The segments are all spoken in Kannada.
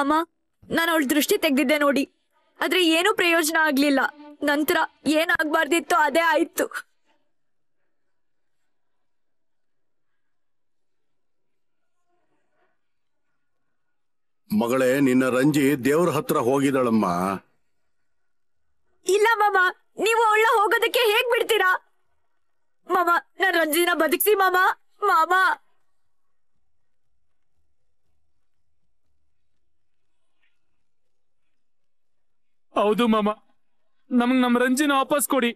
ಮಾಮ ನಾನು ಅವಳ ದೃಷ್ಟಿ ತೆಗೆದಿದ್ದೆ ನೋಡಿ ಆದ್ರೆ ಏನು ಪ್ರಯೋಜನ ಆಗ್ಲಿಲ್ಲ ನಂತರ ಏನಾಗ್ಬಾರ್ದಿತ್ತು ಅದೇ ಆಯ್ತು ಮಗಳೇ ನಿನ್ನ ರಂಜಿ ದೇವ್ರ ಹತ್ರ ಹೋಗಿದಳಮ್ಮ ಇಲ್ಲ ಮಾಮ ನೀವು ಅವಳ ಹೋಗೋದಕ್ಕೆ ಹೇಗ್ ಬಿಡ್ತೀರಾ ಮಾಮ ನಾನು ರಂಜಿನ ಬದುಕಿಸಿ ಮಾಮ ಮಾಮ ಹೌದು ಮಾಮ ನಮ್ಗ್ ನಮ್ ರಂಜಿನ ವಾಪಸ್ ಕೊಡಿ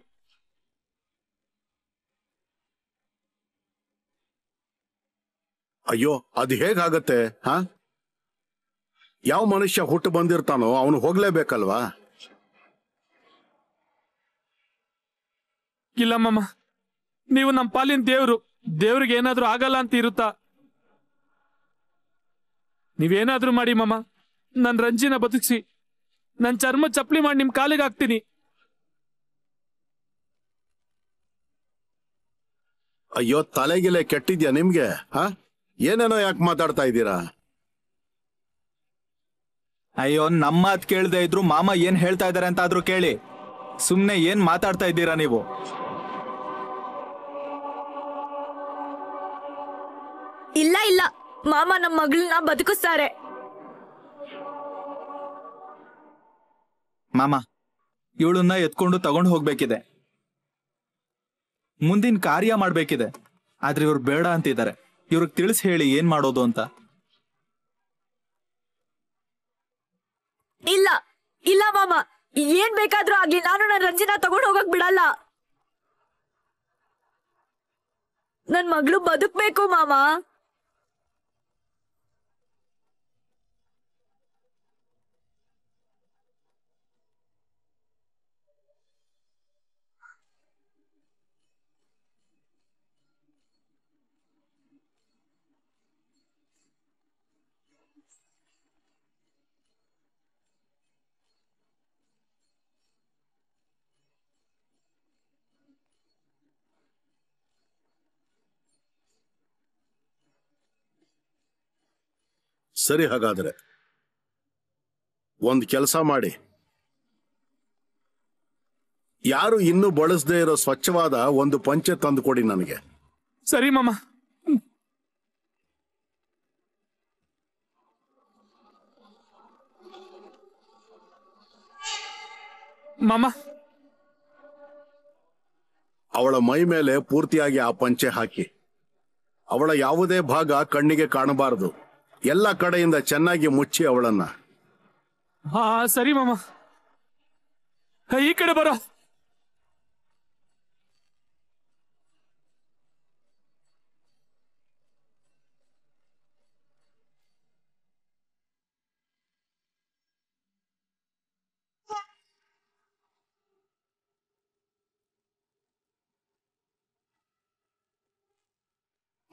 ಅಯ್ಯೋ ಅದು ಹೇಗಾಗತ್ತೆ ಹಾ ಯಾವ ಮನುಷ್ಯ ಹುಟ್ಟು ಬಂದಿರ್ತಾನೋ ಅವನು ಹೋಗ್ಲೇಬೇಕಲ್ವಾ ಇಲ್ಲ ಮಾಮ ನೀವು ನಮ್ ಪಾಲಿನ ದೇವ್ರು ದೇವ್ರಿಗೆ ಏನಾದ್ರೂ ಆಗಲ್ಲ ಅಂತ ಇರುತ್ತಾ ನೀವೇನಾದ್ರೂ ಮಾಡಿ ಮಾಮ ನನ್ ರಂಜಿನ ಬದುಕಿಸಿ ನನ್ನ ಚರ್ಮ ಚಪ್ಪಲಿ ಮಾಡಿ ನಿಮ್ ಕಾಲಿಗೆ ಹಾಕ್ತೀನಿ ಅಯ್ಯೋ ತಲೆಗಿಲೆ ಕೆಟ್ಟಿದ್ಯಾ ನಿಮ್ಗೆ ಹ ಏನೇನೋ ಯಾಕೆ ಮಾತಾಡ್ತಾ ಇದ್ದೀರಾ ಅಯ್ಯೋ ನಮ್ಮ ಮಾತ್ ಕೇಳದೆ ಇದ್ರು ಮಾಮ ಏನ್ ಹೇಳ್ತಾ ಇದಾರೆ ಅಂತ ಆದ್ರೂ ಕೇಳಿ ಸುಮ್ನೆ ಏನ್ ಮಾತಾಡ್ತಾ ಇದ್ದೀರಾ ನೀವು ಇಲ್ಲ ಇಲ್ಲ ಮಾಮ ನಮ್ಮ ಮಗಳನ್ನ ಬದುಕಿಸ್ತಾರೆ ಮಾಮ ಇವಳನ್ನ ಎತ್ಕೊಂಡು ತಗೊಂಡು ಹೋಗ್ಬೇಕಿದೆ ಮುಂದಿನ ಕಾರ್ಯ ಮಾಡ್ಬೇಕಿದೆ ಆದ್ರೆ ಇವ್ರು ಬೇಡ ಅಂತಿದ್ದಾರೆ ಇವ್ರಿಗೆ ತಿಳಿಸಿ ಹೇಳಿ ಏನ್ ಮಾಡೋದು ಅಂತ ಇಲ್ಲ ಇಲ್ಲ ಮಾಮ ಏನ್ ಬೇಕಾದ್ರೂ ಆಗ್ಲಿ ನಾನು ನನ್ನ ರಂಜಿನ ತಗೊಂಡು ಹೋಗಕ್ ಬಿಡಲ್ಲ ನನ್ ಮಗಳು ಬದುಕ್ಬೇಕು ಮಾಮಾ ಸರಿ ಹಾಗಾದರೆ ಒಂದು ಕೆಲಸ ಮಾಡಿ ಯಾರು ಇನ್ನೂ ಬಳಸದೇ ಇರೋ ಸ್ವಚ್ಛವಾದ ಒಂದು ಪಂಚೆ ತಂದು ಕೊಡಿ ನನಗೆ ಸರಿ ಮಾಮ ಮಾಮ ಅವಳ ಮೈ ಮೇಲೆ ಪೂರ್ತಿಯಾಗಿ ಆ ಪಂಚೆ ಹಾಕಿ ಅವಳ ಯಾವುದೇ ಭಾಗ ಕಣ್ಣಿಗೆ ಕಾಣಬಾರದು ಎಲ್ಲ ಕಡೆಯಿಂದ ಚೆನ್ನಾಗಿ ಮುಚ್ಚಿ ಅವಳನ್ನ ಹಾ ಸರಿ ಮಾಮ ಈ ಕಡೆ ಬರ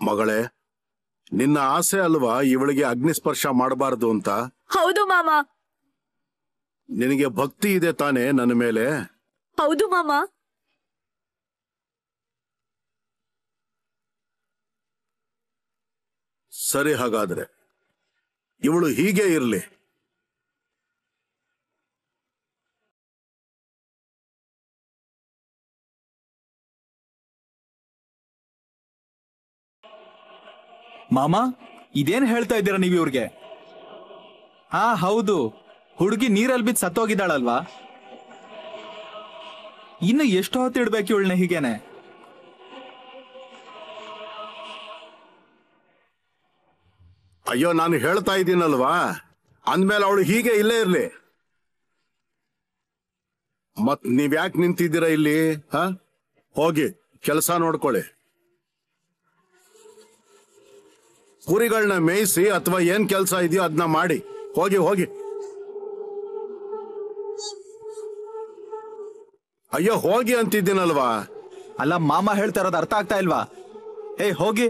ಮಗಳೇ ನಿನ್ನ ಆಸೆ ಅಲ್ವಾ ಇವಳಿಗೆ ಅಗ್ನಿಸ್ಪರ್ಶ ಮಾಡಬಾರದು ಅಂತ ಹೌದು ಮಾಮ ನಿನಗೆ ಭಕ್ತಿ ಇದೆ ತಾನೆ ನನ್ನ ಮೇಲೆ ಹೌದು ಮಾಮಾ! ಸರಿ ಹಾಗಾದ್ರೆ ಇವಳು ಹೀಗೆ ಇರಲಿ ಮಾಮಾ ಇದೇನ್ ಹೇಳ್ತಾ ಇದ್ದೀರಾ ನೀವು ಇವ್ರಿಗೆ ಹಾ ಹೌದು ಹುಡುಗಿ ನೀರಲ್ಲಿ ಬಿದ್ದು ಸತ್ತೋಗಿದ್ದಾಳಲ್ವಾ ಇನ್ನು ಎಷ್ಟು ಹೊತ್ತು ಇಡ್ಬೇಕು ಇವಳನ್ನ ಹೀಗೇನೆ ಅಯ್ಯೋ ನಾನು ಹೇಳ್ತಾ ಇದ್ದೀನಲ್ವಾ ಅಂದ್ಮೇಲೆ ಅವಳು ಹೀಗೆ ಇಲ್ಲೇ ಇರ್ಲಿ ಮತ್ ಯಾಕೆ ನಿಂತಿದ್ದೀರಾ ಇಲ್ಲಿ ಹ ಹೋಗಿ ಕೆಲಸ ನೋಡ್ಕೊಳ್ಳಿ ಕುರಿಗಳನ್ನ ಮೇಯಿಸಿ ಅಥವಾ ಏನ್ ಕೆಲಸ ಇದೆಯೋ ಅದನ್ನ ಮಾಡಿ ಹೋಗಿ ಹೋಗಿ ಅಯ್ಯೋ ಹೋಗಿ ಅಂತಿದ್ದೀನಲ್ವಾ ಅಲ್ಲ ಮಾಮ ಹೇಳ್ತಾ ಇರೋದು ಅರ್ಥ ಆಗ್ತಾ ಇಲ್ವಾ ಏ ಹೋಗಿ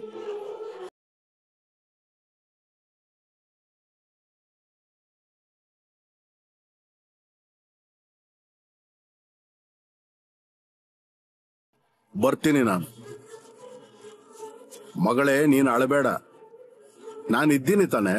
ಬರ್ತೀನಿ ನಾನು ಮಗಳೇ ನೀನು ಅಳಬೇಡ ನಾನು ಇದ್ದೀನಿ ತಾನೆ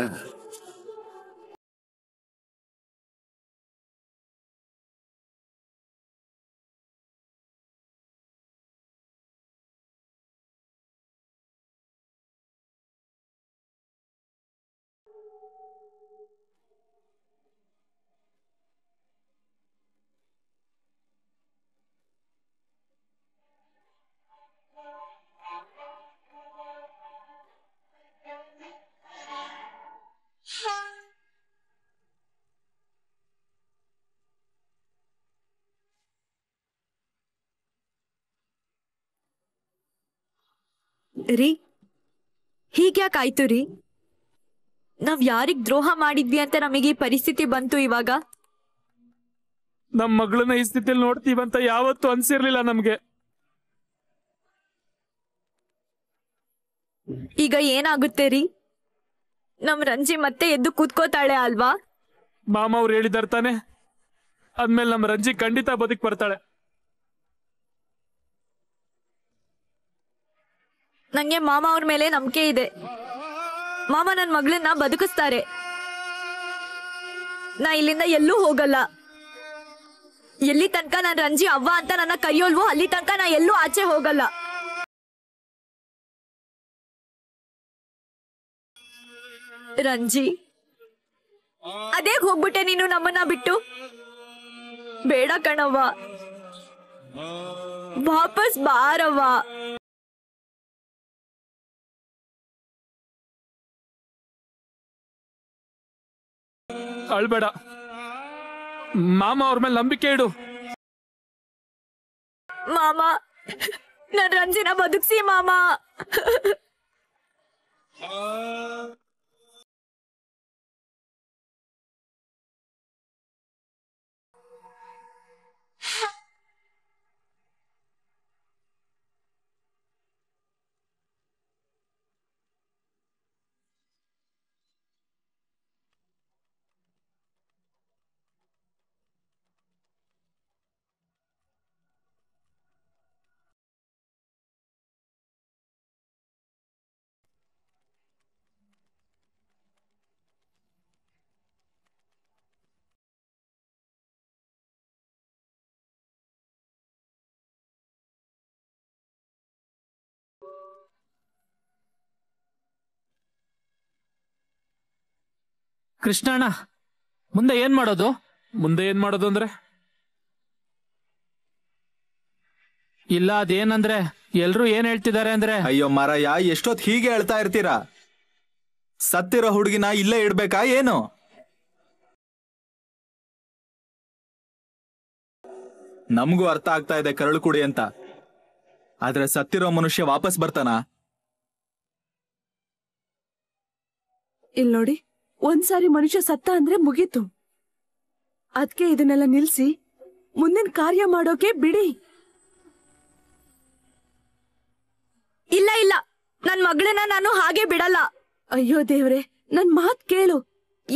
ರೀ ಹೀಗ್ಯಾಕಾಯ್ತು ರೀ ನಾವ್ ಯಾರಿಗ್ ದ್ರೋಹ ಮಾಡಿದ್ವಿ ಅಂತ ನಮಗೆ ಈ ಪರಿಸ್ಥಿತಿ ಬಂತು ಇವಾಗ ನಮ್ ಮಗಳನ್ನ ಈ ಸ್ಥಿತಿಯಲ್ಲಿ ನೋಡ್ತೀವಂತ ಯಾವತ್ತು ಅನ್ಸಿರ್ಲಿಲ್ಲ ನಮ್ಗೆ ಈಗ ಏನಾಗುತ್ತೆ ರೀ ನಮ್ ರಂಜಿ ಮತ್ತೆ ಎದ್ದು ಕೂತ್ಕೋತಾಳೆ ಅಲ್ವಾ ಮಾಮ ಅವ್ರು ಹೇಳಿದಾರ್ತಾನೆ ಅದ್ಮೇಲೆ ನಮ್ ರಂಜಿ ಖಂಡಿತ ಬದುಕ್ ಬರ್ತಾಳೆ ನಂಗೆ ಮಾಮ ಅವ್ರ ಮೇಲೆ ನಂಬಿಕೆ ಇದೆ ಮಾಮ ನನ್ನ ಮಗಳನ್ನ ಬದುಕಿಸ್ತಾರೆ ನಾ ಇಲ್ಲಿಂದ ಎಲ್ಲೂ ಹೋಗಲ್ಲ ಎಲ್ಲಿ ತನಕ ನಾನು ರಂಜಿ ಅವ್ವ ಅಂತ ನನ್ನ ಕೈಯೋಲ್ವೋ ಅಲ್ಲಿ ತನಕ ನಾ ಎಲ್ಲೂ ಆಚೆ ಹೋಗಲ್ಲ ರಂಜಿ ಅದೇ ಹೋಗ್ಬಿಟ್ಟೆ ನೀನು ನಮ್ಮನ್ನ ಬಿಟ್ಟು ಬೇಡ ಕಣವ್ವ ವಾಪಸ್ ಬಾರವ್ವ ಅಳ್ಬೇಡ ಮಾಮ ಅವ್ರ ಮೇಲೆ ನಂಬಿಕೆ ಇಡು ಮಾಮ ನನ್ ರಂಜಿನ ಬದುಕ್ಸಿ ಮಾಮ ಕೃಷ್ಣಣ್ಣ ಮುಂದೆ ಏನ್ ಮಾಡೋದು ಮುಂದೆ ಏನ್ ಮಾಡೋದು ಅಂದ್ರೆ ಇಲ್ಲ ಅದೇನಂದ್ರೆ ಎಲ್ರು ಏನ್ ಹೇಳ್ತಿದ್ದಾರೆ ಅಂದ್ರೆ ಅಯ್ಯೋ ಮಾರಾಯ ಎಷ್ಟೊತ್ ಹೀಗೆ ಹೇಳ್ತಾ ಇರ್ತೀರಾ ಸತ್ತಿರೋ ಹುಡುಗಿನ ಇಲ್ಲೇ ಇಡ್ಬೇಕಾ ಏನು ನಮಗೂ ಅರ್ಥ ಆಗ್ತಾ ಇದೆ ಕರಳು ಕುಡಿ ಅಂತ ಆದ್ರೆ ಸತ್ತಿರೋ ಮನುಷ್ಯ ವಾಪಸ್ ಬರ್ತಾನಾ ಇಲ್ ನೋಡಿ ಒಂದ್ಸಾರಿ ಮನುಷ್ಯ ಸತ್ತ ಅಂದ್ರೆ ಮುಗೀತು ಅದಕ್ಕೆ ಇದನ್ನೆಲ್ಲ ನಿಲ್ಸಿ ಮುಂದಿನ ಕಾರ್ಯ ಮಾಡೋಕೆ ಬಿಡಿ ಇಲ್ಲ ಇಲ್ಲ ನನ್ ಮಗಳನ್ನ ನಾನು ಹಾಗೆ ಬಿಡಲ್ಲ ಅಯ್ಯೋ ದೇವ್ರೆ ನನ್ ಮಾತ್ ಕೇಳು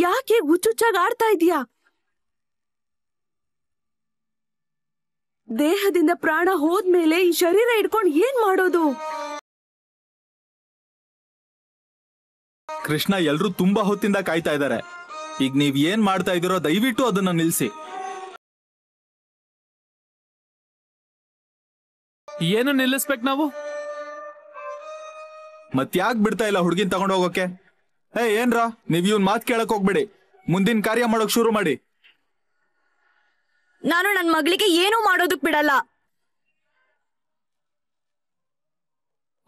ಯಾಕೆ ಹುಚ್ಚುಚ್ಚಾಗಿ ಆಡ್ತಾ ಇದೀಯಾ ದೇಹದಿಂದ ಪ್ರಾಣ ಹೋದ್ಮೇಲೆ ಈ ಶರೀರ ಇಡ್ಕೊಂಡು ಏನ್ ಮಾಡೋದು ಕೃಷ್ಣ ಎಲ್ರು ತುಂಬಾ ಹೊತ್ತಿಂದ ಕಾಯ್ತಾ ಇದ್ದಾರೆ ಈಗ ನೀವ್ ಏನ್ ಮಾಡ್ತಾ ಇದೀರೋ ದಯವಿಟ್ಟು ಅದನ್ನ ನಿಲ್ಸಿ ಏನು ನಿಲ್ಲಿಸ್ಬೇಕು ನಾವು ಯಾಕ್ ಬಿಡ್ತಾ ಇಲ್ಲ ಹುಡುಗಿನ್ ತಗೊಂಡ್ ಹೋಗೋಕೆ ಏ ಏನ್ರಾ ನೀವ್ ಇವನ್ ಮಾತ್ ಕೇಳಕ್ ಹೋಗ್ಬೇಡಿ ಮುಂದಿನ ಕಾರ್ಯ ಮಾಡೋಕ್ ಶುರು ಮಾಡಿ ನಾನು ನನ್ ಮಗಳಿಗೆ ಏನು ಮಾಡೋದಕ್ ಬಿಡಲ್ಲ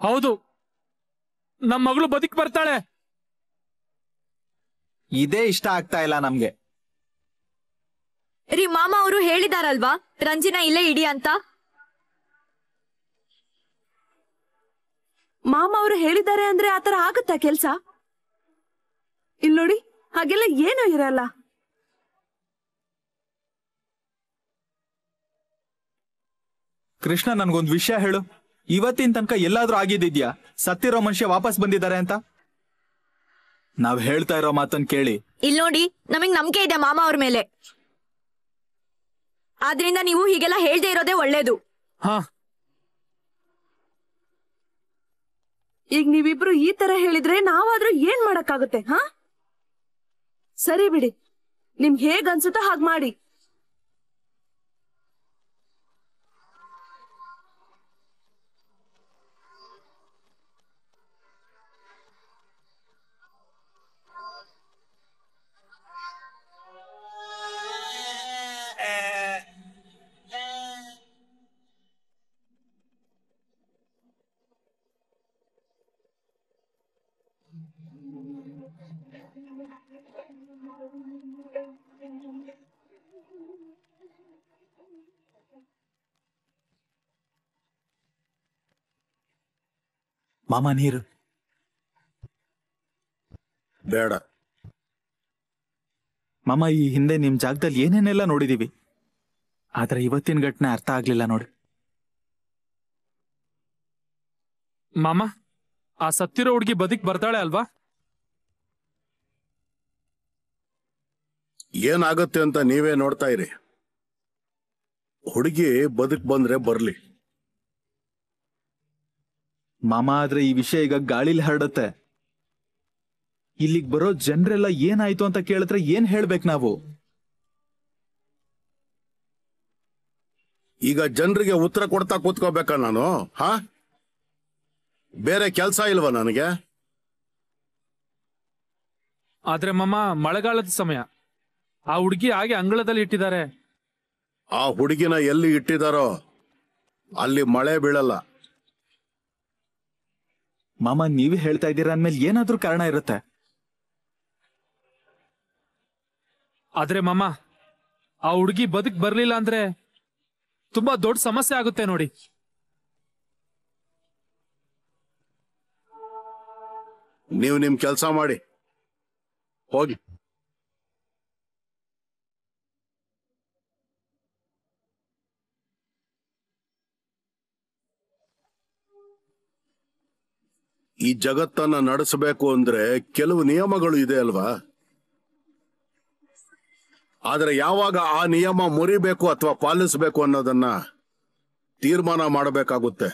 ಹೌದು ನಮ್ ಮಗಳು ಬದುಕ್ ಬರ್ತಾಳೆ ಇದೇ ಇಷ್ಟ ಆಗ್ತಾ ಇಲ್ಲ ನಮ್ಗೆ ರೀ ಮಾಮ ಅವರು ಹೇಳಿದಾರಲ್ವಾ ರಂಜಿನ ಇಲ್ಲೇ ಇಡಿ ಅಂತ ಮಾಮ ಅವರು ಹೇಳಿದ್ದಾರೆ ಅಂದ್ರೆ ಆತರ ಆಗುತ್ತಾ ಕೆಲ್ಸ ಇಲ್ ನೋಡಿ ಹಾಗೆಲ್ಲ ಏನು ಇರಲ್ಲ ಕೃಷ್ಣ ನನ್ಗೊಂದು ವಿಷಯ ಹೇಳು ಇವತ್ತಿನ ತನಕ ಎಲ್ಲಾದ್ರೂ ಆಗಿದ್ದಿದ್ಯಾ ಸತ್ತಿರೋ ಮನುಷ್ಯ ವಾಪಸ್ ಬಂದಿದ್ದಾರೆ ಅಂತ ನಾವ್ ಹೇಳ್ತಾ ಇರೋ ಮಾತನ್ ಕೇಳಿ ಇಲ್ ನೋಡಿ ನಮಗ್ ನಂಬಿಕೆ ಇದೆ ಮಾಮ ಅವ್ರ ಮೇಲೆ ಆದ್ರಿಂದ ನೀವು ಹೀಗೆಲ್ಲ ಹೇಳ್ದೆ ಇರೋದೇ ಒಳ್ಳೇದು ಹಾ ಈಗ ನೀವಿಬ್ರು ಈ ತರ ಹೇಳಿದ್ರೆ ನಾವಾದ್ರೂ ಏನ್ ಮಾಡಕ್ಕಾಗುತ್ತೆ ಹಾ ಸರಿ ಬಿಡಿ ನಿಮ್ಗೆ ಹೇಗ್ ಅನ್ಸುತ್ತೋ ಹಾಗ್ ಮಾಡಿ ಮಾಮಾ ನೀರು ಬೇಡ ಮಾಮ ಈ ಹಿಂದೆ ನಿಮ್ ಜಾಗದಲ್ಲಿ ಏನೇನೆಲ್ಲ ನೋಡಿದೀವಿ ಆದ್ರೆ ಇವತ್ತಿನ ಘಟನೆ ಅರ್ಥ ಆಗ್ಲಿಲ್ಲ ನೋಡಿ ಮಾಮ ಆ ಸತ್ತಿರೋ ಹುಡುಗಿ ಬದುಕ್ ಬರ್ತಾಳೆ ಅಲ್ವಾ ಏನಾಗುತ್ತೆ ಅಂತ ನೀವೇ ನೋಡ್ತಾ ಇರಿ ಹುಡುಗಿ ಬದುಕ್ ಬಂದ್ರೆ ಬರ್ಲಿ ಮಾಮ ಆದ್ರೆ ಈ ವಿಷಯ ಈಗ ಗಾಳಿಲಿ ಹರಡತ್ತೆ ಇಲ್ಲಿಗೆ ಬರೋ ಜನರೆಲ್ಲ ಏನಾಯ್ತು ಅಂತ ಕೇಳಿದ್ರೆ ಏನ್ ಹೇಳ್ಬೇಕು ನಾವು ಈಗ ಜನರಿಗೆ ಉತ್ತರ ಕೊಡ್ತಾ ಕೂತ್ಕೋಬೇಕ ನಾನು ಹಾ ಬೇರೆ ಕೆಲ್ಸ ಇಲ್ವ ನನಗೆ ಆದ್ರೆ ಮಮ್ಮ ಮಳೆಗಾಲದ ಸಮಯ ಆ ಹುಡುಗಿ ಹಾಗೆ ಅಂಗಳದಲ್ಲಿ ಇಟ್ಟಿದ್ದಾರೆ ಆ ಹುಡುಗಿನ ಎಲ್ಲಿ ಇಟ್ಟಿದಾರೋ ಅಲ್ಲಿ ಮಳೆ ಬೀಳಲ್ಲ ಮಾಮ ನೀವೇ ಹೇಳ್ತಾ ಇದ್ದೀರಾ ಅಂದ್ಮೇಲೆ ಏನಾದ್ರೂ ಕಾರಣ ಇರುತ್ತೆ ಆದ್ರೆ ಮಾಮ ಆ ಹುಡುಗಿ ಬದುಕ್ ಬರ್ಲಿಲ್ಲ ಅಂದ್ರೆ ತುಂಬಾ ದೊಡ್ಡ ಸಮಸ್ಯೆ ಆಗುತ್ತೆ ನೋಡಿ ನೀವು ನಿಮ್ ಕೆಲಸ ಮಾಡಿ ಹೋಗಿ ಈ ಜಗತ್ತನ್ನ ನಡೆಸಬೇಕು ಅಂದ್ರೆ ಕೆಲವು ನಿಯಮಗಳು ಇದೆ ಅಲ್ವಾ ಆದ್ರೆ ಯಾವಾಗ ಆ ನಿಯಮ ಮುರಿಬೇಕು ಅಥವಾ ಪಾಲಿಸಬೇಕು ಅನ್ನೋದನ್ನ ತೀರ್ಮಾನ ಮಾಡಬೇಕಾಗುತ್ತೆ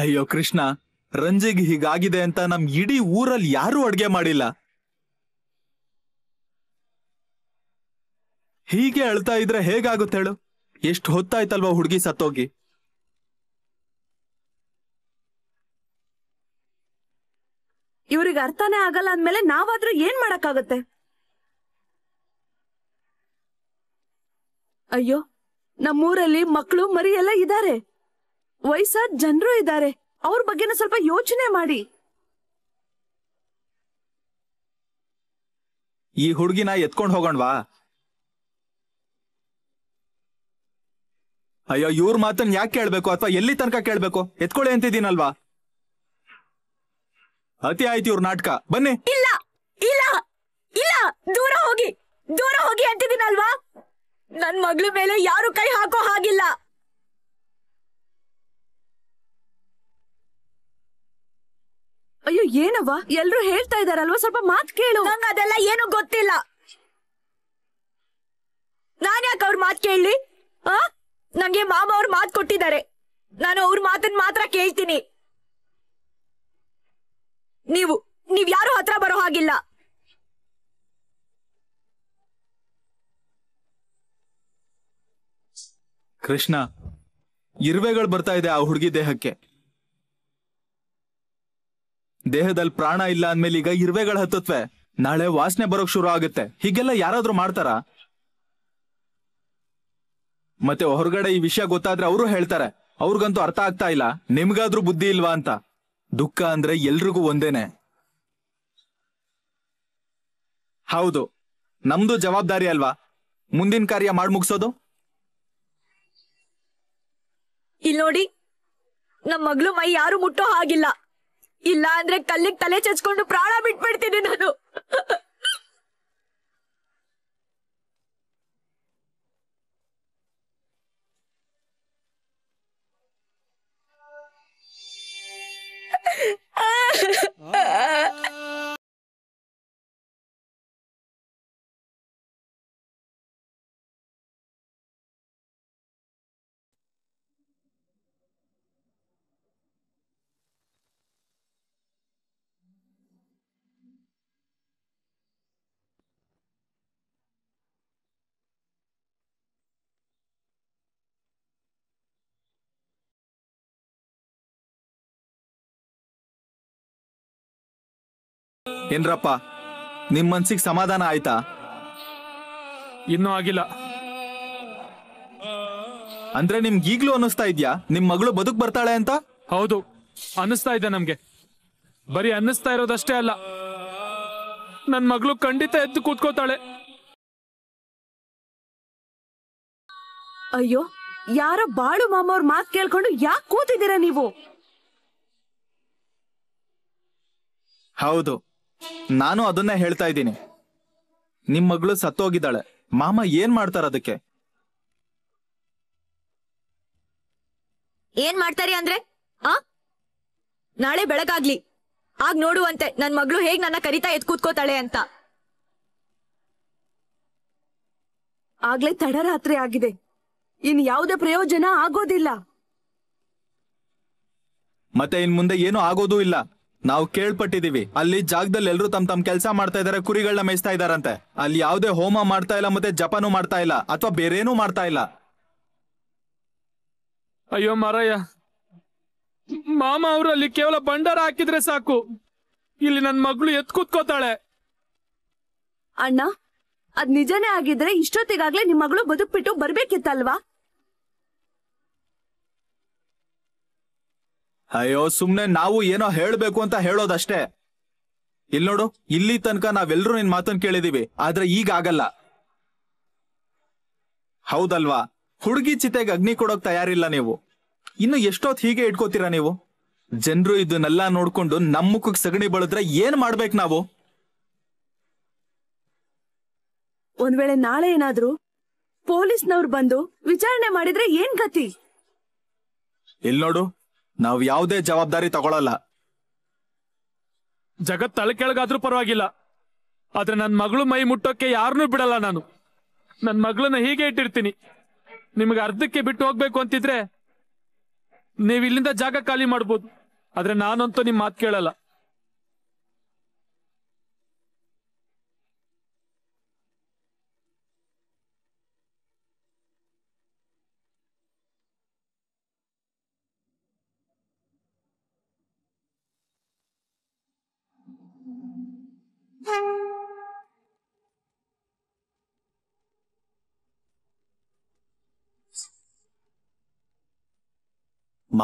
ಅಯ್ಯೋ ಕೃಷ್ಣ ರಂಜಿಗ್ ಹೀಗಾಗಿದೆ ಅಂತ ನಮ್ ಇಡೀ ಊರಲ್ಲಿ ಯಾರು ಅಡ್ಗೆ ಮಾಡಿಲ್ಲ ಹೀಗೆ ಅಳ್ತಾ ಇದ್ರೆ ಹೇಗಾಗುತ್ತೇಳು ಎಷ್ಟು ಹೊತ್ತಾಯ್ತಲ್ವಾ ಹುಡುಗಿ ಸತ್ತೋಗಿ ಇವ್ರಿಗೆ ಅರ್ಥನೇ ಆಗಲ್ಲ ಅಂದ್ಮೇಲೆ ನಾವಾದ್ರೂ ಏನ್ ಮಾಡಕ್ಕಾಗತ್ತೆ ಅಯ್ಯೋ ನಮ್ಮೂರಲ್ಲಿ ಮಕ್ಕಳು ಮರಿ ಎಲ್ಲ ಇದ್ದಾರೆ ವಯಸ್ಸಾದ ಜನರು ಇದ್ದಾರೆ ಅವ್ರ ಬಗ್ಗೆನೂ ಸ್ವಲ್ಪ ಯೋಚನೆ ಮಾಡಿ ಈ ಹುಡುಗಿನ ಎತ್ಕೊಂಡು ಹೋಗೋಣವಾ ಅಯ್ಯೋ ಇವ್ರ ಮಾತನ್ನ ಯಾಕೆ ಕೇಳ್ಬೇಕು ಅಥವಾ ಎಲ್ಲಿ ತನಕ ಕೇಳ್ಬೇಕು ಎತ್ಕೊಳ್ಳಿ ಅಂತಿದ್ದೀನಲ್ವಾ ಅತಿ ಆಯ್ತು ಇವ್ರ ನಾಟಕ ಬನ್ನಿ ಇಲ್ಲ ಇಲ್ಲ ಇಲ್ಲ ದೂರ ಹೋಗಿ ದೂರ ಹೋಗಿ ಅಂತಿದ್ದೀನಲ್ವಾ ನನ್ ಮಗಳ ಮೇಲೆ ಯಾರು ಕೈ ಹಾಕೋ ಹಾಗಿಲ್ಲ ಅಯ್ಯೋ ಏನವ್ವ ಎಲ್ರು ಹೇಳ್ತಾ ಇದಾರಲ್ವ ಸ್ವಲ್ಪ ಮಾತ್ ಕೇಳು ಅದೆಲ್ಲ ಏನು ಗೊತ್ತಿಲ್ಲ ನಾನ್ ಯಾಕ ಅವ್ರ ಮಾತ್ ಕೇಳಲಿ ಆ ನಂಗೆ ಮಾಮ ಅವ್ರ ಮಾತ್ ಕೊಟ್ಟಿದ್ದಾರೆ ನಾನು ಅವ್ರ ಮಾತನ್ನ ಮಾತ್ರ ಕೇಳ್ತೀನಿ ನೀವು ನೀವ್ ಯಾರು ಹತ್ರ ಬರೋ ಹಾಗಿಲ್ಲ ಕೃಷ್ಣ ಇರುವೆಗಳು ಬರ್ತಾ ಇದೆ ಆ ಹುಡುಗಿ ದೇಹಕ್ಕೆ ದೇಹದಲ್ಲಿ ಪ್ರಾಣ ಇಲ್ಲ ಅಂದ್ಮೇಲೆ ಈಗ ಇರುವೆಗಳು ಹತ್ತತ್ವೆ ನಾಳೆ ವಾಸನೆ ಬರೋಕ್ ಶುರು ಆಗುತ್ತೆ ಹೀಗೆಲ್ಲ ಯಾರಾದ್ರೂ ಮಾಡ್ತಾರ ಮತ್ತೆ ಹೊರಗಡೆ ಈ ವಿಷಯ ಗೊತ್ತಾದ್ರೆ ಅವರು ಹೇಳ್ತಾರೆ ಅವ್ರಿಗಂತೂ ಅರ್ಥ ಆಗ್ತಾ ಇಲ್ಲ ನಿಮ್ಗಾದ್ರೂ ಬುದ್ಧಿ ಇಲ್ವಾ ಅಂತ ದುಃಖ ಅಂದ್ರೆ ಎಲ್ರಿಗೂ ಒಂದೇನೆ ಹೌದು ನಮ್ದು ಜವಾಬ್ದಾರಿ ಅಲ್ವಾ ಮುಂದಿನ ಕಾರ್ಯ ಮಾಡ್ ಮುಗಿಸೋದು ಇಲ್ಲಿ ನೋಡಿ ನಮ್ ಮಗಳು ಮೈ ಯಾರು ಮುಟ್ಟೋ ಹಾಗಿಲ್ಲ ಇಲ್ಲ ಅಂದ್ರೆ ಕಲ್ಲಿಗೆ ತಲೆ ಚಚ್ಕೊಂಡು ಪ್ರಾಣ ಬಿಟ್ಬಿಡ್ತೀನಿ ನಾನು ಏನ್ರಪ್ಪ ನಿಮ್ ಮನ್ಸಿಗೆ ಸಮಾಧಾನ ಆಯ್ತಾ ಇನ್ನೂ ಆಗಿಲ್ಲ ಅಂದ್ರೆ ನಿಮ್ಗೆ ಈಗ್ಲೂ ಅನ್ನಿಸ್ತಾ ಇದ್ಯಾ ನಿಮ್ ಮಗಳು ಬದುಕ್ ಬರ್ತಾಳೆ ಅಂತ ಹೌದು ಅನ್ನಿಸ್ತಾ ಇದೆ ನಮ್ಗೆ ಬರೀ ಅನ್ನಿಸ್ತಾ ಇರೋದಷ್ಟೇ ಅಲ್ಲ ನನ್ ಮಗಳು ಖಂಡಿತ ಎದ್ದು ಕೂತ್ಕೋತಾಳೆ ಅಯ್ಯೋ ಯಾರ ಬಾಳು ಮಾಮ ಅವ್ರ ಮಾತ್ ಕೇಳ್ಕೊಂಡು ಯಾಕೆ ಕೂತಿದ್ದೀರಾ ನೀವು ಹೌದು ನಾನು ಅದನ್ನ ಹೇಳ್ತಾ ಇದ್ದೀನಿ ನಿಮ್ ಮಗಳು ಸತ್ತೋಗಿದ್ದಾಳೆ ಮಾಮ ಏನ್ ಮಾಡ್ತಾರ ಅದಕ್ಕೆ ಏನ್ ಮಾಡ್ತಾರೆ ಅಂದ್ರೆ ಆ ನಾಳೆ ಬೆಳಗಾಗ್ಲಿ ಆಗ ನೋಡುವಂತೆ ನನ್ ಮಗಳು ಹೇಗ್ ನನ್ನ ಕರಿತಾ ಎದ್ ಕೂತ್ಕೋತಾಳೆ ಅಂತ ಆಗ್ಲೇ ತಡರಾತ್ರಿ ಆಗಿದೆ ಇನ್ ಯಾವುದೇ ಪ್ರಯೋಜನ ಆಗೋದಿಲ್ಲ ಮತ್ತೆ ಇನ್ ಮುಂದೆ ಏನೂ ಆಗೋದೂ ಇಲ್ಲ ನಾವು ಕೇಳ್ಪಟ್ಟಿದೀವಿ ಅಲ್ಲಿ ಜಾಗದಲ್ಲಿ ಎಲ್ಲರೂ ತಮ್ ತಮ್ ಕೆಲಸ ಮಾಡ್ತಾ ಇದಾರೆ ಕುರಿಗಳನ್ನ ಮೇಯಿಸ್ತಾ ಇದಾರಂತೆ ಅಲ್ಲಿ ಯಾವ್ದೇ ಹೋಮ ಮಾಡ್ತಾ ಇಲ್ಲ ಮತ್ತೆ ಜಪಾನೂ ಮಾಡ್ತಾ ಇಲ್ಲ ಅಥವಾ ಬೇರೇನೂ ಮಾಡ್ತಾ ಇಲ್ಲ ಅಯ್ಯೋ ಮಾರಯ್ಯ ಮಾಮ ಅವರು ಅಲ್ಲಿ ಕೇವಲ ಭಂಡಾರ ಹಾಕಿದ್ರೆ ಸಾಕು ಇಲ್ಲಿ ನನ್ ಮಗಳು ಎತ್ ಕೂತ್ಕೋತಾಳೆ ಅಣ್ಣ ಅದ್ ನಿಜನೇ ಆಗಿದ್ರೆ ಇಷ್ಟೊತ್ತಿಗಾಗ್ಲೇ ನಿಮ್ ಮಗಳು ಬದುಕ್ಬಿಟ್ಟು ಬರ್ಬೇಕಿತ್ತಲ್ವಾ ಅಯ್ಯೋ ಸುಮ್ನೆ ನಾವು ಏನೋ ಹೇಳಬೇಕು ಅಂತ ಹೇಳೋದಷ್ಟೇ ಇಲ್ಲಿ ನೋಡು ಇಲ್ಲಿ ತನಕ ನಾವೆಲ್ಲರೂ ನಿನ್ ಮಾತನ್ ಕೇಳಿದೀವಿ ಆದ್ರೆ ಈಗ ಆಗಲ್ಲ ಹೌದಲ್ವಾ ಹುಡುಗಿ ಚಿತೆಗೆ ಅಗ್ನಿ ಕೊಡೋಕ್ ತಯಾರಿಲ್ಲ ನೀವು ಇನ್ನು ಎಷ್ಟೊತ್ ಹೀಗೆ ಇಟ್ಕೋತೀರಾ ನೀವು ಜನರು ಇದನ್ನೆಲ್ಲ ನೋಡ್ಕೊಂಡು ನಮ್ಮ ಮುಖಕ್ಕೆ ಸಗಣಿ ಬಳಿದ್ರೆ ಏನ್ ಮಾಡ್ಬೇಕು ನಾವು ಒಂದ್ ವೇಳೆ ನಾಳೆ ಏನಾದ್ರು ಪೊಲೀಸ್ನವ್ರು ಬಂದು ವಿಚಾರಣೆ ಮಾಡಿದ್ರೆ ಏನ್ ಗತಿ ಇಲ್ ನೋಡು ನಾವ್ ಯಾವುದೇ ಜವಾಬ್ದಾರಿ ತಗೊಳಲ್ಲ ಜಗತ್ ತಲೆ ಕೆಳಗಾದ್ರೂ ಪರವಾಗಿಲ್ಲ ಆದ್ರೆ ನನ್ ಮಗಳು ಮೈ ಮುಟ್ಟೋಕೆ ಯಾರನ್ನೂ ಬಿಡಲ್ಲ ನಾನು ನನ್ ಮಗಳನ್ನ ಹೀಗೆ ಇಟ್ಟಿರ್ತೀನಿ ನಿಮ್ಗೆ ಅರ್ಧಕ್ಕೆ ಬಿಟ್ಟು ಹೋಗ್ಬೇಕು ಅಂತಿದ್ರೆ ನೀವ್ ಇಲ್ಲಿಂದ ಜಾಗ ಖಾಲಿ ಮಾಡ್ಬೋದು ಆದ್ರೆ ನಾನಂತೂ ನಿಮ್ ಮಾತು ಕೇಳಲ್ಲ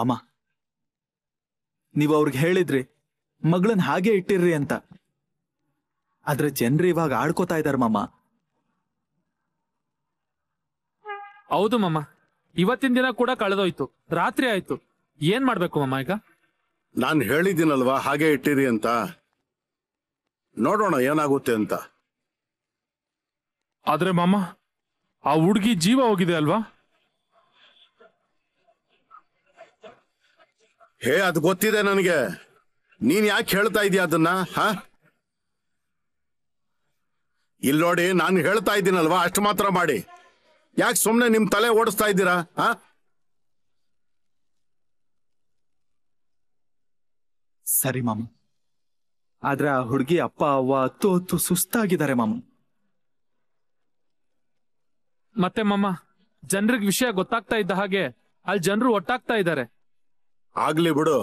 ಮಾಮ ನೀವು ಅವ್ರಿಗೆ ಹೇಳಿದ್ರಿ ಮಗಳನ್ನ ಹಾಗೆ ಇಟ್ಟಿರ್ರಿ ಅಂತ ಆದ್ರೆ ಜನರು ಇವಾಗ ಆಡ್ಕೋತಾ ಇದಾರ ಮಾಮ ಹೌದು ಮಾಮ ಇವತ್ತಿನ ದಿನ ಕೂಡ ಕಳೆದೋಯ್ತು ರಾತ್ರಿ ಆಯ್ತು ಏನ್ ಮಾಡ್ಬೇಕು ಮಾಮ ಈಗ ನಾನು ಹೇಳಿದ್ದೀನಲ್ವಾ ಹಾಗೆ ಇಟ್ಟಿರಿ ಅಂತ ನೋಡೋಣ ಏನಾಗುತ್ತೆ ಅಂತ ಆದ್ರೆ ಮಾಮ ಆ ಹುಡುಗಿ ಜೀವ ಹೋಗಿದೆ ಅಲ್ವಾ ಹೇ ಅದು ಗೊತ್ತಿದೆ ನನಗೆ ನೀನ್ ಯಾಕೆ ಹೇಳ್ತಾ ಇದೀಯ ಅದನ್ನ ಹ ಇಲ್ಲಿ ನೋಡಿ ನಾನು ಹೇಳ್ತಾ ಇದ್ದೀನಲ್ವಾ ಅಷ್ಟು ಮಾತ್ರ ಮಾಡಿ ಯಾಕೆ ಸುಮ್ಮನೆ ನಿಮ್ ತಲೆ ಓಡಿಸ್ತಾ ಇದ್ದೀರಾ ಹ ಸರಿ ಮಾಮ ಆದ್ರೆ ಆ ಹುಡುಗಿ ಅಪ್ಪ ಅವ್ವ ಅತ್ತು ಹತ್ತು ಸುಸ್ತಾಗಿದ್ದಾರೆ ಮಾಮ ಮತ್ತೆ ಮಾಮ ಜನರಿಗೆ ವಿಷಯ ಗೊತ್ತಾಗ್ತಾ ಇದ್ದ ಹಾಗೆ ಅಲ್ಲಿ ಜನರು ಒಟ್ಟಾಗ್ತಾ ಇದ್ದಾರೆ ಆಗ್ಲಿ ಬಿಡು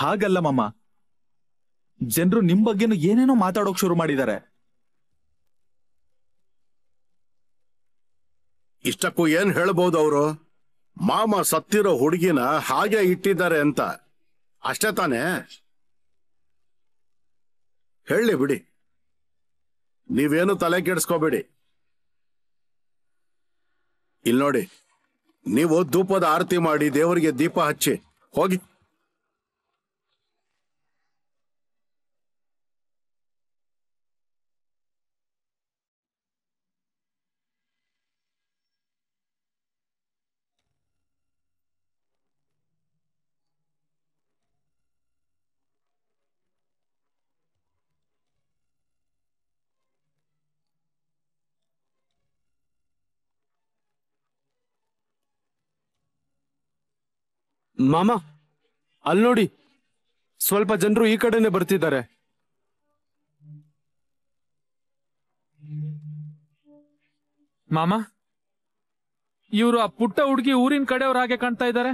ಹಾಗಲ್ಲ ಮಮ್ಮ ಜನರು ನಿಮ್ ಬಗ್ಗೆನು ಏನೇನೋ ಮಾತಾಡೋಕ್ ಶುರು ಮಾಡಿದ್ದಾರೆ ಇಷ್ಟಕ್ಕೂ ಏನ್ ಹೇಳಬಹುದು ಅವರು ಮಾಮ ಸತ್ತಿರೋ ಹುಡುಗಿನ ಹಾಗೆ ಇಟ್ಟಿದ್ದಾರೆ ಅಂತ ಅಷ್ಟೇ ತಾನೆ ಹೇಳಿ ಬಿಡಿ ನೀವೇನು ತಲೆ ಕೆಡಿಸ್ಕೋಬೇಡಿ ಇಲ್ಲಿ ನೋಡಿ ನೀವು ಧೂಪದ ಆರತಿ ಮಾಡಿ ದೇವರಿಗೆ ದೀಪ ಹಚ್ಚಿ ಹೋಗಿ ಮಾಮಾ ಅಲ್ ನೋಡಿ ಸ್ವಲ್ಪ ಜನರು ಈ ಕಡೆನೆ ಬರ್ತಿದ್ದಾರೆ ಮಾಮ ಇವರು ಆ ಪುಟ್ಟ ಹುಡುಗಿ ಊರಿನ ಕಡೆಯವ್ರ ಹಾಗೆ ಕಾಣ್ತಾ ಇದ್ದಾರೆ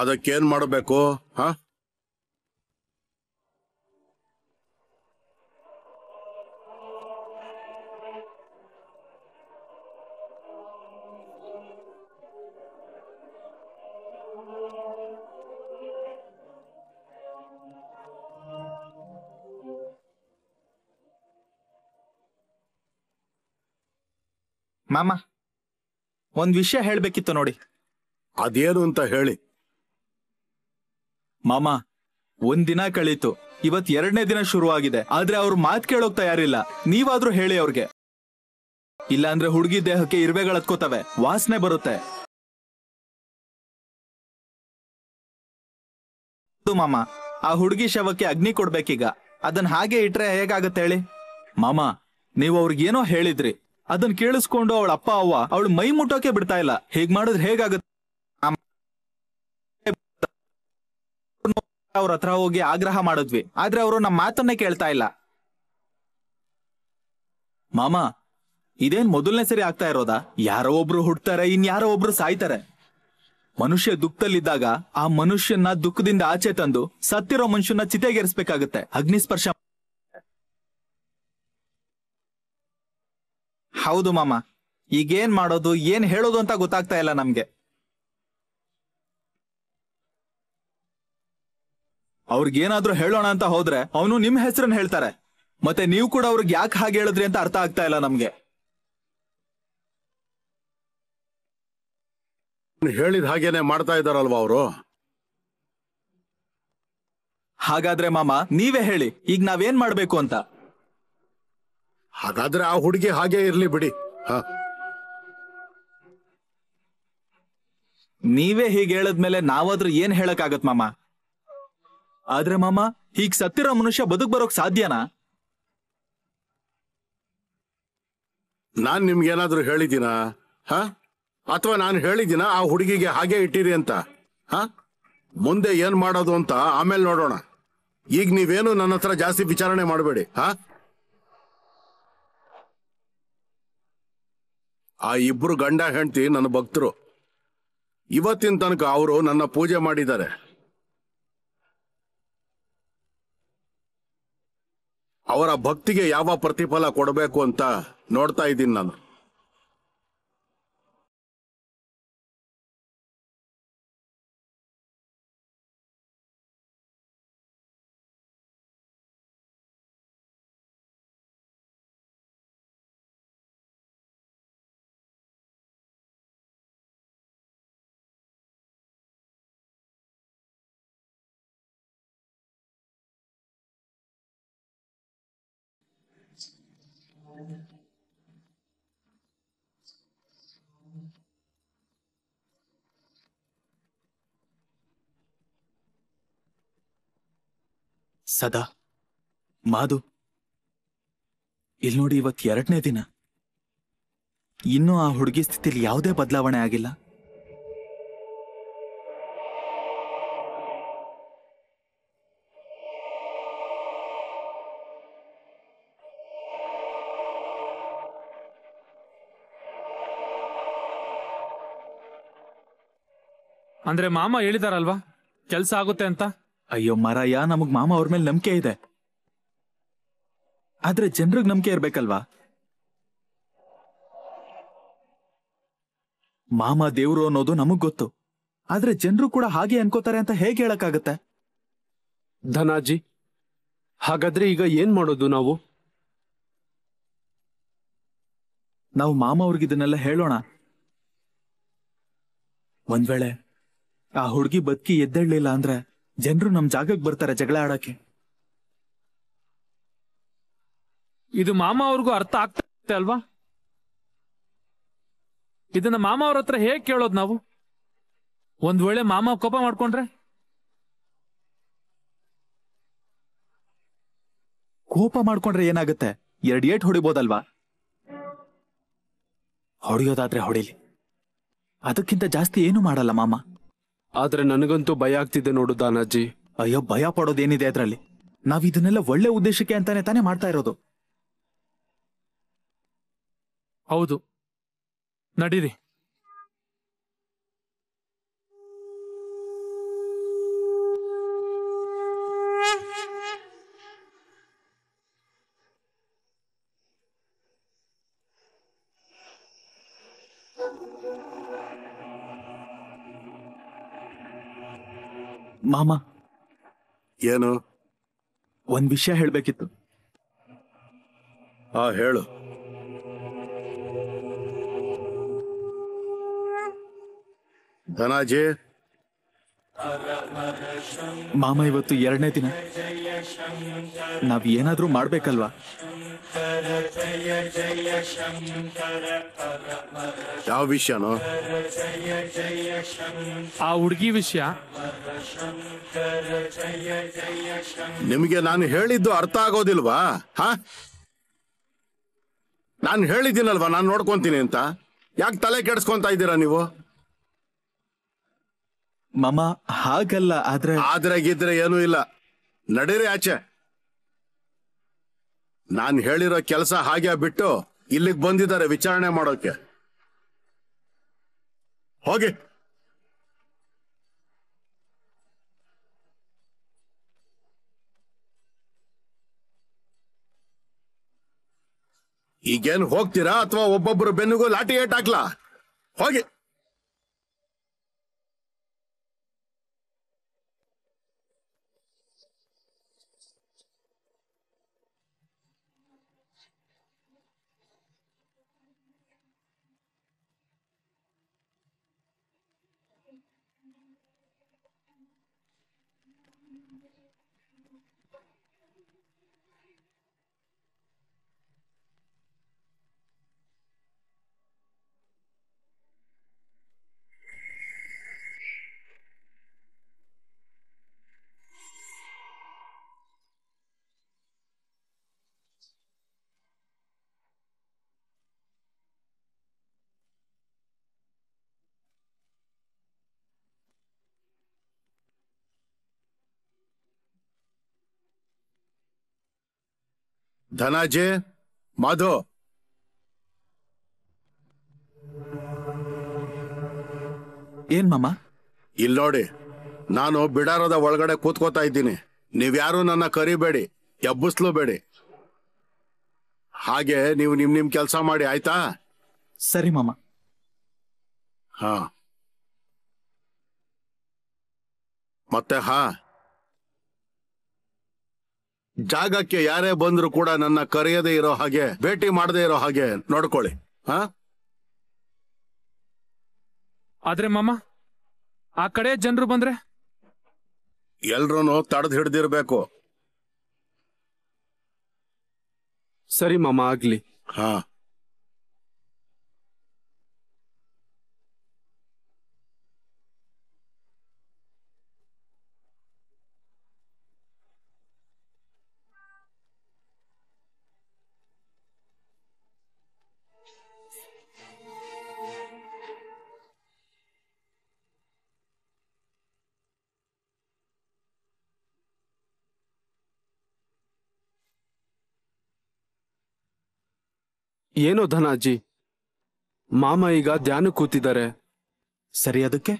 ಅದಕ್ಕೇನ್ ಮಾಡಬೇಕು ಹಾ ಮಾಮ ಒಂದ್ ವಿಷಯ ಹೇಳ್ಬೇಕಿತ್ತು ನೋಡಿ ಅದೇನು ಅಂತ ಹೇಳಿ ಮಾಮ ದಿನ ಕಳೀತು ಇವತ್ ಎರಡನೇ ದಿನ ಶುರುವಾಗಿದೆ ಆದ್ರೆ ಅವ್ರು ಮಾತ್ ಕೇಳೋಕ್ ತಯಾರಿಲ್ಲ ನೀವಾದ್ರೂ ಹೇಳಿ ಅವ್ರಿಗೆ ಇಲ್ಲಾಂದ್ರೆ ಹುಡುಗಿ ದೇಹಕ್ಕೆ ಇರುವೆಗಳು ವಾಸನೆ ಬರುತ್ತೆ ಮಾಮ ಆ ಹುಡುಗಿ ಶವಕ್ಕೆ ಅಗ್ನಿ ಕೊಡ್ಬೇಕೀಗ ಅದನ್ನ ಹಾಗೆ ಇಟ್ರೆ ಹೇಗಾಗತ್ತೆ ಹೇಳಿ ಮಾಮ ನೀವು ಅವ್ರಿಗೇನೋ ಹೇಳಿದ್ರಿ ಅದನ್ನ ಕೇಳಿಸ್ಕೊಂಡು ಅವಳ ಅಪ್ಪ ಅವ್ವ ಅವಳು ಮೈ ಮುಟ್ಟೋಕೆ ಬಿಡ್ತಾ ಇಲ್ಲ ಹೇಗ್ ಮಾಡಿದ್ರೆ ಹೇಗಾಗುತ್ತೆ ಅವ್ರ ಹತ್ರ ಹೋಗಿ ಆಗ್ರಹ ಮಾಡಿದ್ವಿ ಆದ್ರೆ ಅವರು ನಮ್ಮ ಮಾತನ್ನೇ ಕೇಳ್ತಾ ಇಲ್ಲ ಮಾಮಾ ಇದೇನ್ ಮೊದಲನೇ ಸರಿ ಆಗ್ತಾ ಇರೋದಾ ಯಾರೋ ಒಬ್ರು ಹುಡ್ತಾರೆ ಯಾರೋ ಒಬ್ರು ಸಾಯ್ತಾರೆ ಮನುಷ್ಯ ದುಃಖದಲ್ಲಿದ್ದಾಗ ಆ ಮನುಷ್ಯನ ದುಃಖದಿಂದ ಆಚೆ ತಂದು ಸತ್ತಿರೋ ಮನುಷ್ಯನ ಚಿತೆಗೇರಿಸಬೇಕಾಗುತ್ತೆ ಅಗ್ನಿಸ್ಪರ್ಶ ಹೌದು ಮಾಮ ಏನ್ ಮಾಡೋದು ಏನ್ ಹೇಳೋದು ಅಂತ ಗೊತ್ತಾಗ್ತಾ ಇಲ್ಲ ನಮ್ಗೆ ಅವ್ರಿಗೇನಾದ್ರೂ ಹೇಳೋಣ ಅಂತ ಹೋದ್ರೆ ಅವನು ನಿಮ್ ಹೆಸರನ್ನ ಹೇಳ್ತಾರೆ ಮತ್ತೆ ನೀವು ಕೂಡ ಅವ್ರಿಗೆ ಯಾಕೆ ಹಾಗೆ ಹೇಳಿದ್ರಿ ಅಂತ ಅರ್ಥ ಆಗ್ತಾ ಇಲ್ಲ ನಮ್ಗೆ ಹೇಳಿದ ಹಾಗೇನೆ ಮಾಡ್ತಾ ಇದ್ದಾರಲ್ವಾ ಅವರು ಹಾಗಾದ್ರೆ ಮಾಮ ನೀವೇ ಹೇಳಿ ಈಗ ನಾವೇನ್ ಮಾಡ್ಬೇಕು ಅಂತ ಹಾಗಾದ್ರೆ ಆ ಹುಡುಗಿ ಹಾಗೆ ಇರ್ಲಿ ಬಿಡಿ ನೀವೇ ಹೀಗೆ ಹೇಳದ್ಮೇಲೆ ನಾವಾದ್ರೂ ಏನ್ ಹೇಳಕ್ ಆಗತ್ ಮಾಮ ಆದ್ರೆ ಮಾಮ ಹೀಗ್ ಸತ್ತಿರೋ ಮನುಷ್ಯ ಬದುಕ್ ಬರೋಕ್ ಸಾಧ್ಯನಾ ನಾನ್ ನಿಮ್ಗೇನಾದ್ರೂ ಹೇಳಿದ್ದೀನ ಹ ಅಥವಾ ನಾನು ಹೇಳಿದ್ದೀನ ಆ ಹುಡುಗಿಗೆ ಹಾಗೆ ಇಟ್ಟಿರಿ ಅಂತ ಹ ಮುಂದೆ ಏನ್ ಮಾಡೋದು ಅಂತ ಆಮೇಲೆ ನೋಡೋಣ ಈಗ ನೀವೇನು ನನ್ನ ಹತ್ರ ಜಾಸ್ತಿ ವಿಚಾರಣೆ ಮಾಡಬೇಡಿ ಹಾ ಆ ಇಬ್ರು ಗಂಡ ಹೆಂಡತಿ ನನ್ನ ಭಕ್ತರು ಇವತ್ತಿನ ತನಕ ಅವರು ನನ್ನ ಪೂಜೆ ಮಾಡಿದ್ದಾರೆ ಅವರ ಭಕ್ತಿಗೆ ಯಾವ ಪ್ರತಿಫಲ ಕೊಡಬೇಕು ಅಂತ ನೋಡ್ತಾ ಇದ್ದೀನಿ ನಾನು ಸದಾ ಮಾಧು ಇಲ್ಲಿ ನೋಡಿ ಇವತ್ತು ಎರಡನೇ ದಿನ ಇನ್ನೂ ಆ ಹುಡುಗಿ ಸ್ಥಿತಿಲಿ ಯಾವುದೇ ಬದಲಾವಣೆ ಆಗಿಲ್ಲ ಅಂದ್ರೆ ಮಾಮ ಹೇಳಿದಾರಲ್ವಾ ಕೆಲ್ಸ ಆಗುತ್ತೆ ಅಂತ ಅಯ್ಯೋ ಮರಯ್ಯ ನಮಗ್ ಮಾಮ ಅವ್ರ ಮೇಲೆ ನಂಬಿಕೆ ಇದೆ ಆದ್ರೆ ಜನರಿಗೆ ನಂಬಿಕೆ ಇರ್ಬೇಕಲ್ವಾ ಮಾಮ ದೇವ್ರು ಅನ್ನೋದು ನಮಗ್ ಗೊತ್ತು ಆದ್ರೆ ಜನರು ಕೂಡ ಹಾಗೆ ಅನ್ಕೋತಾರೆ ಅಂತ ಹೇಗೆ ಹೇಳಕ್ಕಾಗತ್ತೆ ಧನಾಜಿ ಹಾಗಾದ್ರೆ ಈಗ ಏನ್ ಮಾಡೋದು ನಾವು ನಾವು ಮಾಮ ಅವ್ರಿಗೆ ಇದನ್ನೆಲ್ಲ ಹೇಳೋಣ ಒಂದ್ ವೇಳೆ ಆ ಹುಡುಗಿ ಬದುಕಿ ಎದ್ದೇಳಲಿಲ್ಲ ಅಂದ್ರೆ ಜನರು ನಮ್ ಜಾಗಕ್ಕೆ ಬರ್ತಾರೆ ಜಗಳ ಆಡಕ್ಕೆ ಇದು ಮಾಮ ಅವ್ರಿಗೂ ಅರ್ಥ ಆಗ್ತಾ ಅಲ್ವಾ ಇದನ್ನ ಮಾಮ ಅವ್ರ ಹತ್ರ ಹೇಗ್ ಕೇಳೋದು ನಾವು ಒಂದ್ ವೇಳೆ ಮಾಮ ಕೋಪ ಮಾಡ್ಕೊಂಡ್ರೆ ಕೋಪ ಮಾಡ್ಕೊಂಡ್ರೆ ಏನಾಗುತ್ತೆ ಎರಡು ಏಟ್ ಹೊಡಿಬೋದಲ್ವಾ ಹೊಡೆಯೋದಾದ್ರೆ ಹೊಡಿಲಿ ಅದಕ್ಕಿಂತ ಜಾಸ್ತಿ ಏನು ಮಾಡಲ್ಲ ಮಾಮಾ ಆದ್ರೆ ನನಗಂತೂ ಭಯ ಆಗ್ತಿದೆ ನೋಡು ದಾನಾಜಿ ಅಯ್ಯೋ ಭಯ ಪಡೋದೇನಿದೆ ಅದ್ರಲ್ಲಿ ನಾವ್ ಇದನ್ನೆಲ್ಲ ಒಳ್ಳೆ ಉದ್ದೇಶಕ್ಕೆ ಅಂತಾನೆ ತಾನೇ ಮಾಡ್ತಾ ಇರೋದು ಹೌದು ನಡೀರಿ ಮಾಮ ಏನು ಒಂದ್ ವಿಷಯ ಹೇಳ್ಬೇಕಿತ್ತು ಆ ಹೇಳು ಧನಾಜಿ ಮಾಮ ಇವತ್ತು ಎರಡನೇ ದಿನ ನಾವ್ ಏನಾದ್ರೂ ಮಾಡ್ಬೇಕಲ್ವಾ ಯಾವ ವಿಷಯನೋ ಆ ಹುಡುಗಿ ವಿಷಯ ನಿಮಗೆ ನಾನು ಹೇಳಿದ್ದು ಅರ್ಥ ಆಗೋದಿಲ್ವಾ ಹಾ ನಾನು ಹೇಳಿದ್ದೀನಲ್ವಾ ನಾನು ನೋಡ್ಕೊಂತೀನಿ ಅಂತ ಯಾಕೆ ತಲೆ ಕೆಡಿಸ್ಕೊಂತ ಇದ್ದೀರಾ ನೀವು ಮಮ ಹಾಗಲ್ಲ ಆದ್ರೆ ಆದ್ರೆ ಗಿದ್ರೆ ಏನೂ ಇಲ್ಲ ನಡೀರಿ ಆಚೆ ನಾನ್ ಹೇಳಿರೋ ಕೆಲಸ ಹಾಗೆ ಬಿಟ್ಟು ಇಲ್ಲಿಗೆ ಬಂದಿದ್ದಾರೆ ವಿಚಾರಣೆ ಮಾಡೋಕೆ ಹೋಗಿ ಈಗೇನು ಹೋಗ್ತೀರಾ ಅಥವಾ ಒಬ್ಬೊಬ್ರು ಬೆನ್ನುಗೂ ಲಾಟಿ ಏಟ್ ಹಾಕ್ಲಾ ಹೋಗಿ ಧನಾಜಯ್ ಮಾಧು. ಏನ್ ಮಾಮ ಇಲ್ಲೋಡಿ, ನೋಡಿ ನಾನು ಬಿಡಾರದ ಒಳಗಡೆ ಕೂತ್ಕೋತಾ ಇದ್ದೀನಿ ನೀವ್ಯಾರು ನನ್ನ ಕರಿಬೇಡಿ ಎಬ್ಬಿಸ್ಲು ಬೇಡಿ ಹಾಗೆ ನೀವು ನಿಮ್ ನಿಮ್ ಕೆಲಸ ಮಾಡಿ ಆಯ್ತಾ ಸರಿ ಮಮ್ಮ ಹ ಮತ್ತೆ ಹಾ ಜಾಗಕ್ಕೆ ಯಾರೇ ಬಂದ್ರು ಕೂಡ ನನ್ನ ಕರೆಯದೇ ಇರೋ ಹಾಗೆ ಭೇಟಿ ಮಾಡದೇ ಇರೋ ಹಾಗೆ ನೋಡ್ಕೊಳ್ಳಿ ಆದ್ರೆ ಮಾಮ ಆ ಕಡೆ ಜನರು ಬಂದ್ರೆ ಎಲ್ರೂನು ತಡೆದ್ ಹಿಡ್ದಿರ್ಬೇಕು ಸರಿ ಮಾಮ ಆಗ್ಲಿ ಹಾ ಏನೋ ಧನಾಜಿ ಮಾಮ ಈಗ ಧ್ಯಾನ ಕೂತಿದ್ದಾರೆ ಸರಿ ಅದಕ್ಕೆ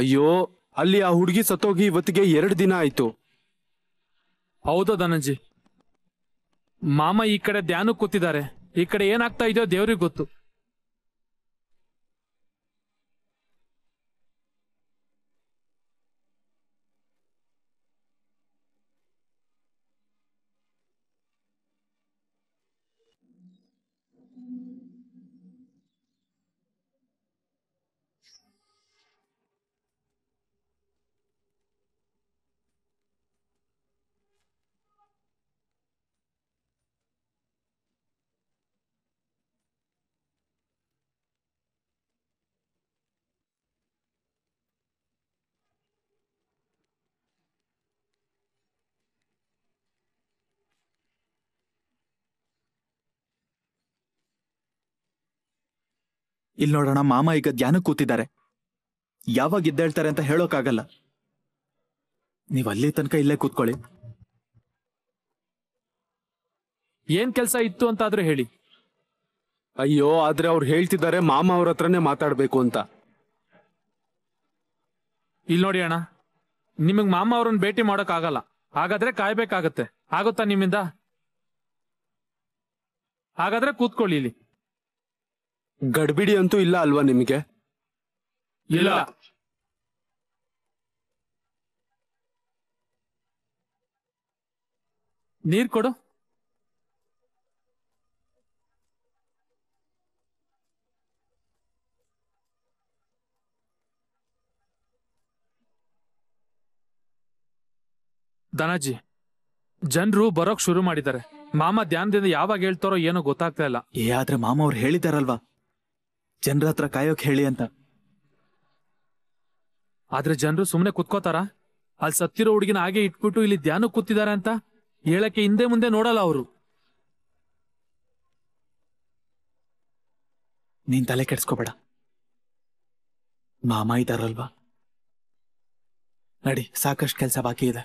ಅಯ್ಯೋ ಅಲ್ಲಿ ಆ ಹುಡುಗಿ ಸತ್ತೋಗಿ ಇವತ್ತಿಗೆ ಎರಡು ದಿನ ಆಯ್ತು ಹೌದಾ ಧನಂಜಿ ಮಾಮ ಈ ಕಡೆ ಧ್ಯಾನ ಕೂತಿದ್ದಾರೆ ಈ ಕಡೆ ಏನಾಗ್ತಾ ಇದೆಯೋ ದೇವ್ರಿಗೆ ಗೊತ್ತು ಇಲ್ಲಿ ನೋಡೋಣ ಮಾಮ ಈಗ ಧ್ಯಾನ ಕೂತಿದ್ದಾರೆ ಯಾವಾಗ ಇದ್ದೇಳ್ತಾರೆ ಅಂತ ಹೇಳೋಕ್ಕಾಗಲ್ಲ ನೀವ್ ಅಲ್ಲಿ ತನಕ ಇಲ್ಲೇ ಕೂತ್ಕೊಳ್ಳಿ ಏನ್ ಕೆಲಸ ಇತ್ತು ಅಂತ ಹೇಳಿ ಅಯ್ಯೋ ಆದ್ರೆ ಅವ್ರು ಹೇಳ್ತಿದ್ದಾರೆ ಮಾಮ ಅವ್ರ ಹತ್ರನೇ ಮಾತಾಡ್ಬೇಕು ಅಂತ ಇಲ್ ನೋಡಿ ಅಣ್ಣ ನಿಮಗ್ ಮಾಮ ಅವ್ರನ್ನ ಭೇಟಿ ಮಾಡಕ್ ಆಗಲ್ಲ ಹಾಗಾದ್ರೆ ಕಾಯ್ಬೇಕಾಗತ್ತೆ ಆಗುತ್ತಾ ನಿಮ್ಮಿಂದ ಹಾಗಾದ್ರೆ ಕೂತ್ಕೊಳ್ಳಿ ಇಲ್ಲಿ ಗಡ್ಬಿಡಿ ಅಂತೂ ಇಲ್ಲ ಅಲ್ವಾ ನಿಮಗೆ ಇಲ್ಲ ನೀರ್ ಕೊಡು ದನಾಜಿ ಜನರು ಬರೋಕ್ ಶುರು ಮಾಡಿದ್ದಾರೆ ಮಾಮ ಧ್ಯಾನದಿಂದ ಯಾವಾಗ ಹೇಳ್ತಾರೋ ಏನೋ ಗೊತ್ತಾಗ್ತಾ ಇಲ್ಲ ಏ ಆದ್ರೆ ಮಾಮ ಅವ್ರು ಹೇಳಿದಾರಲ್ವಾ ಜನರ ಹತ್ರ ಕಾಯೋಕ್ ಹೇಳಿ ಅಂತ ಆದ್ರೆ ಜನರು ಸುಮ್ನೆ ಕುತ್ಕೋತಾರ ಅಲ್ಲಿ ಸತ್ತಿರೋ ಹುಡುಗಿನ ಹಾಗೆ ಇಟ್ಬಿಟ್ಟು ಇಲ್ಲಿ ಧ್ಯಾನ ಕೂತಿದ್ದಾರೆ ಅಂತ ಹೇಳಕ್ಕೆ ಹಿಂದೆ ಮುಂದೆ ನೋಡಲ್ಲ ಅವರು ನೀನ್ ತಲೆ ಕೆಡ್ಸ್ಕೋಬೇಡ ಮಾಮ ಇದಾರಲ್ವಾ ನಡಿ ಸಾಕಷ್ಟು ಕೆಲಸ ಬಾಕಿ ಇದೆ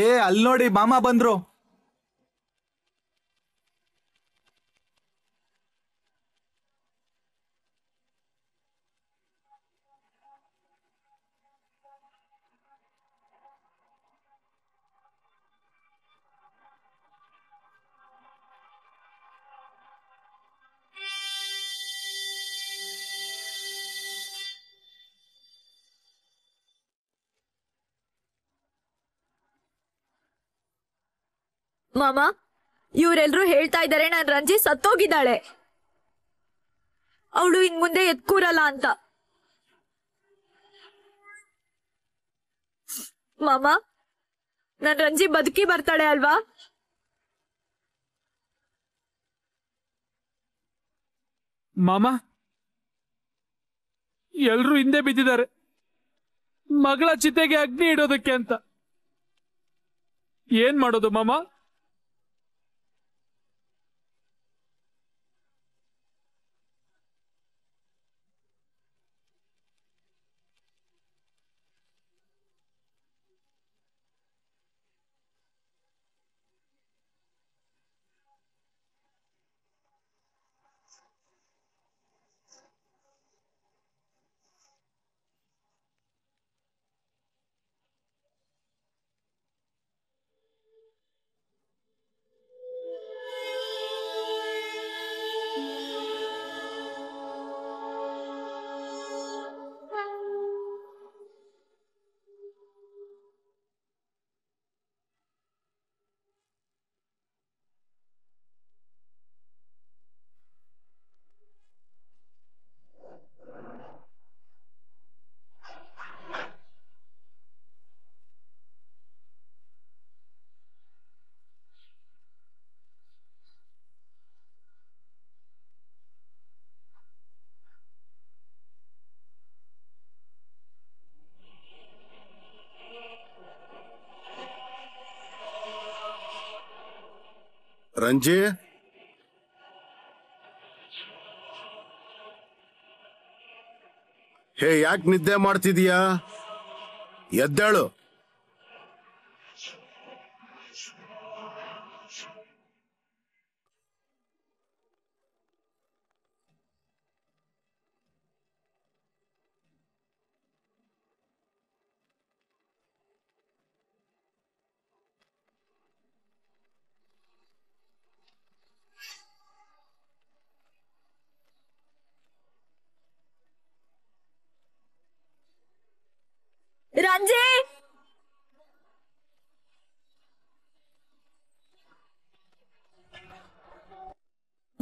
ಏ ಅಲ್ಲಿ ನೋಡಿ ಮಾಮ ಬಂದ್ರು ಮಾಮ ಇವರೆಲ್ಲರೂ ಹೇಳ್ತಾ ಇದ್ದಾರೆ ನಾನು ರಂಜಿ ಸತ್ತೋಗಿದ್ದಾಳೆ ಅವಳು ಇನ್ ಮುಂದೆ ಎತ್ಕೂರಲ್ಲ ಅಂತ ಮಾಮ ನನ್ ರಂಜಿ ಬದುಕಿ ಬರ್ತಾಳೆ ಅಲ್ವಾ ಮಾಮ ಎಲ್ರು ಹಿಂದೆ ಬಿದ್ದಿದ್ದಾರೆ ಮಗಳ ಚಿತೆಗೆ ಅಗ್ನಿ ಇಡೋದಕ್ಕೆ ಅಂತ ಏನ್ ಮಾಡೋದು ಮಾಮ Bye. ರಂಜಿ ಹೇ ಯಾಕೆ ನಿದ್ದೆ ಮಾಡ್ತಿದೀಯಾ ಎದ್ದೇಳು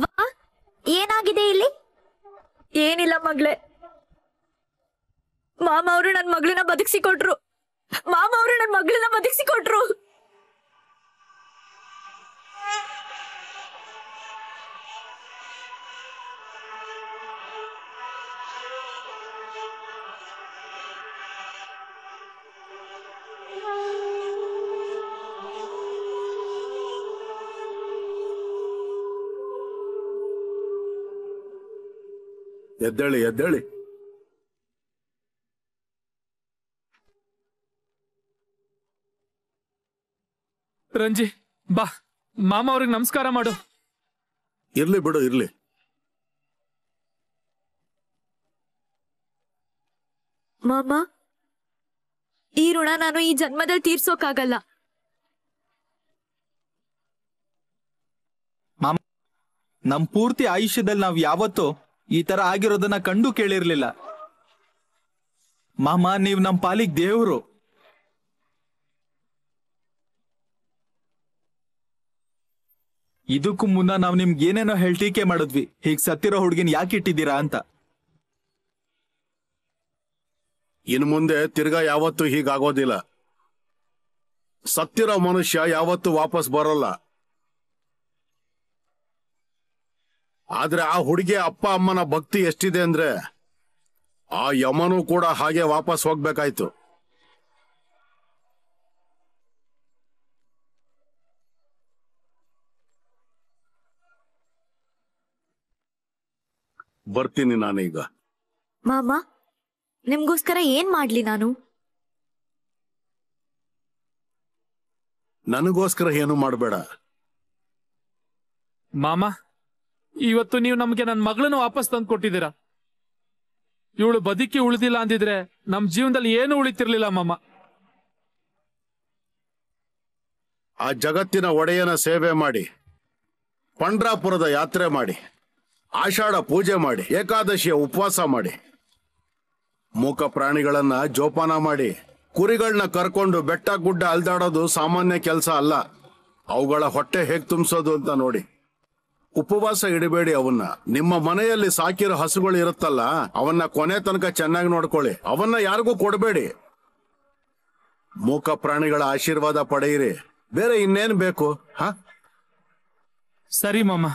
ವಾ ಏನಾಗಿದೆ ಇಲ್ಲಿ ಏನಿಲ್ಲ ಮಗ್ಳೆ ಮಾಮ ಅವರು ನನ್ನ ಮಗಳನ್ನ ಬದುಕಿಸಿಕೊಟ್ರು ಮಾಮ ಅವರು ನನ್ನ ಮಗಳನ್ನ ಬದುಕಿಸಿ ಎದ್ದೇಳಿ ಎದ್ದೇಳಿ ರಂಜಿ ಬಾ ಮಾಮ ಅವ್ರಿಗೆ ನಮಸ್ಕಾರ ಮಾಡು ಇರ್ಲಿ ಬಿಡು ಇರ್ಲಿ ಮಾಮ ಈ ಋಣ ನಾನು ಈ ಜನ್ಮದಲ್ಲಿ ತೀರ್ಸೋಕಾಗಲ್ಲ ನಮ್ ಪೂರ್ತಿ ಆಯುಷ್ಯದಲ್ಲಿ ನಾವ್ ಯಾವತ್ತೂ ಈ ತರ ಆಗಿರೋದನ್ನ ಕಂಡು ಕೇಳಿರ್ಲಿಲ್ಲ ಮಾಮ ನೀವ್ ನಮ್ ಪಾಲಿಗೆ ದೇವ್ರು ಇದಕ್ಕೂ ಮುನ್ನ ನಾವ್ ನಿಮ್ಗೆ ಏನೇನೋ ಹೇಳ್ಟೀಕೆ ಮಾಡಿದ್ವಿ ಹೀಗ್ ಸತ್ತಿರೋ ಹುಡ್ಗಿನ್ ಯಾಕೆ ಇಟ್ಟಿದ್ದೀರಾ ಅಂತ ಇನ್ ಮುಂದೆ ತಿರ್ಗಾ ಯಾವತ್ತು ಹೀಗಾಗೋದಿಲ್ಲ ಸತ್ತಿರೋ ಮನುಷ್ಯ ಯಾವತ್ತು ವಾಪಸ್ ಬರೋಲ್ಲ ಆದ್ರೆ ಆ ಹುಡುಗಿ ಅಪ್ಪ ಅಮ್ಮನ ಭಕ್ತಿ ಎಷ್ಟಿದೆ ಅಂದ್ರೆ ಆ ಯಮನೂ ಕೂಡ ಹಾಗೆ ವಾಪಸ್ ಹೋಗ್ಬೇಕಾಯ್ತು ಬರ್ತೀನಿ ನಾನೀಗ ಮಾಮ ನಿಮ್ಗೋಸ್ಕರ ಏನ್ ಮಾಡ್ಲಿ ನಾನು ನನಗೋಸ್ಕರ ಏನು ಮಾಡಬೇಡ ಮಾಮಾ ಇವತ್ತು ನೀವು ನಮ್ಗೆ ನನ್ನ ಮಗಳನ್ನ ವಾಪಸ್ ತಂದು ಕೊಟ್ಟಿದ್ದೀರಾ ಇವಳು ಬದುಕಿ ಉಳಿದಿಲ್ಲ ಅಂದಿದ್ರೆ ನಮ್ ಜೀವನದಲ್ಲಿ ಏನು ಉಳಿತಿರ್ಲಿಲ್ಲ ಮಾಮ ಆ ಜಗತ್ತಿನ ಒಡೆಯನ ಸೇವೆ ಮಾಡಿ ಪಂಡ್ರಾಪುರದ ಯಾತ್ರೆ ಮಾಡಿ ಆಷಾಢ ಪೂಜೆ ಮಾಡಿ ಏಕಾದಶಿಯ ಉಪವಾಸ ಮಾಡಿ ಮೂಕ ಪ್ರಾಣಿಗಳನ್ನ ಜೋಪಾನ ಮಾಡಿ ಕುರಿಗಳನ್ನ ಕರ್ಕೊಂಡು ಬೆಟ್ಟ ಗುಡ್ಡ ಅಲ್ದಾಡೋದು ಸಾಮಾನ್ಯ ಕೆಲಸ ಅಲ್ಲ ಅವುಗಳ ಹೊಟ್ಟೆ ಹೇಗೆ ತುಂಬಿಸೋದು ಅಂತ ನೋಡಿ ಉಪವಾಸ ಇಡಬೇಡಿ ಅವನ್ನ ನಿಮ್ಮ ಮನೆಯಲ್ಲಿ ಸಾಕಿರೋ ಹಸುಗಳು ಇರುತ್ತಲ್ಲ ಅವನ್ನ ಕೊನೆ ತನಕ ಚೆನ್ನಾಗಿ ನೋಡ್ಕೊಳ್ಳಿ ಅವನ್ನ ಯಾರಿಗೂ ಕೊಡಬೇಡಿ ಮೂಕ ಪ್ರಾಣಿಗಳ ಆಶೀರ್ವಾದ ಪಡೆಯಿರಿ ಬೇರೆ ಇನ್ನೇನು ಬೇಕು ಹ ಸರಿ ಮಾಮ